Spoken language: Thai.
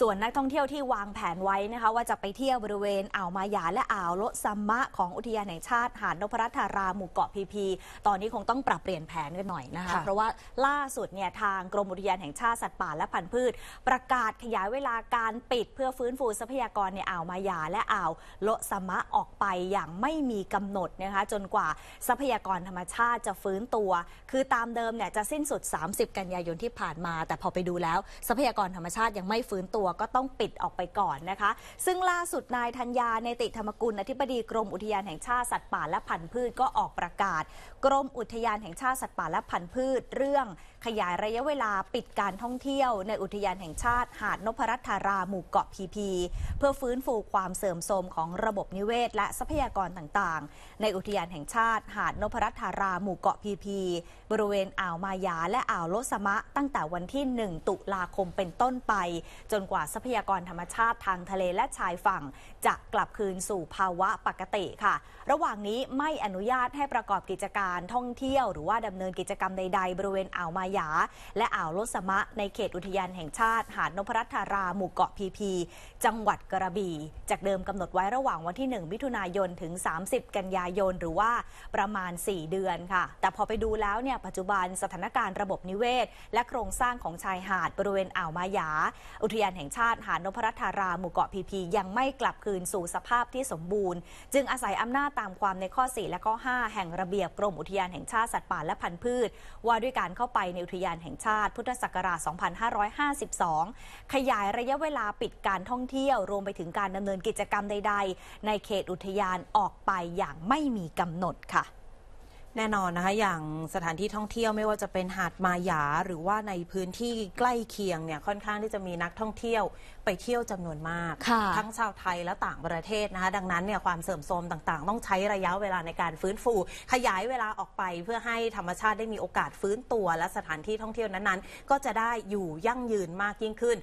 ส่วนนักท่องเที่ยวที่วางแผนไว้นะคะว่าจะไปเที่ยวบริเวณอ่าวมายาและอ่าวโลซัมมะของอุทยานแห่งชาติหาดนพรัตธาราหมู่เกาะพีพีตอนนี้คงต้องปรับเปลี่ยนแผนกันหน่อยนะคะเพราะว่าล่าสุดเนี่ยทางกรมอุทยานแห่งชาติ สัตว์ป่าและพันธุ์พืช ประกาศขยายเวลาการปิดเพื่อฟื้นฟูทรัพยากรในอ่าวมายาและอ่าวโลซัมมะออกไปอย่างไม่มีกำหนดนะคะจนกว่าทรัพยากรธรรมชาติจะฟื้นตัว คือตามเดิมเนี่ยจะสิ้นสุด 30 กันยายนที่ผ่านมา แต่พอไปดูแล้วทรัพยากรธรรมชาติยังไม่ฟื้นตัววก็ต้องปิดออกไปก่อนนะคะ ซึ่งล่าสุดนายธัญญาในติธรรมกุลอธิบดีกรมอุทยานแห่งชาติสัตว์ป่าและพันธุ์พืชก็ออกประกาศ กรมอุทยานแห่งชาติสัตว์ป่าและพันธุ์พืชเรื่องขยายระยะเวลาปิดการท่องเที่ยว ในอุทยานแห่งชาติ หาดนพรัตธาราหมู่เกาะพีพีเพื่อฟื้นฟูความเสื่อมโทรมของระบบนิเวศและทรัพยากรต่างๆ ในอุทยานแห่งชาติ หาดนพรัตธาราหมู่เกาะพีพี บริเวณอ่าวมายาและอ่าวโลสมะ ตั้งแต่วันที่ 1 ตุลาคมเป็นต้นไป จนกว่าทรัพยากรธรรมชาติทางทะเลและชายฝั่ง จะกลับคืนสู่ภาวะปกติค่ะ ระหว่างนี้ไม่อนุญาตให้ประกอบกิจการ ท่องเที่ยวหรือว่าดำเนินกิจกรรมใดๆ บริเวณอ่าว มายา และอ่าวลสมะ ในเขตอุทยานแห่งชาติ หาด นพรัตธารา หมู่เกาะพีพี จังหวัดกระบี่จากเดิมกำหนดไว้ระหว่างวันที่1มิถุนายนถึง 30 กันยายนหรือว่าประมาณ 4 เดือนค่ะ แต่พอไปดูแล้วเนี่ยปัจจุบันสถานการณ์ระบบนิเวศ และโครงสร้างของชายหาด บริเวณอ่าวมายาอุทยานแห่งชาติหาดนพรัตธาราหมู่เกาะพีพียังไม่กลับคืนสู่สภาพที่สมบูรณ์ จึงอาศัยอำนาจตามความในข้อ 4 และข้อ5แห่งระเบียบกรมอุทยานแห่งชาติสัตว์ป่าและพันธุ์พืช ว่าด้วยการเข้าไปในอุทยานแห่งชาติพุทธศักราช 2552 ขยายระยะเวลาปิดการท่องเที่ยว รวมไปถึงการดำเนินกิจกรรมใดๆ ในเขตอุทยานออกไปอย่างไม่มีกำหนดค่ะแน่นอนนะคะ อย่างสถานที่ท่องเที่ยวไม่ว่าจะเป็นหาดมาหยาหรือว่าในพื้นที่ใกล้เคียงเนี่ยค่อนข้างที่จะมีนักท่องเที่ยวไปเที่ยวจำนวนมาก ทั้งชาวไทยและต่างประเทศนะคะดังนั้นเนี่ยความเสื่อมโทรมต่างๆ ต้องใช้ระยะเวลาในการฟื้นฟูขยายเวลาออกไปเพื่อให้ธรรมชาติได้มีโอกาสฟื้นตัว และสถานที่ท่องเที่ยวนั้นๆก็จะได้อยู่ยั่งยืนมากยิ่งขึ้น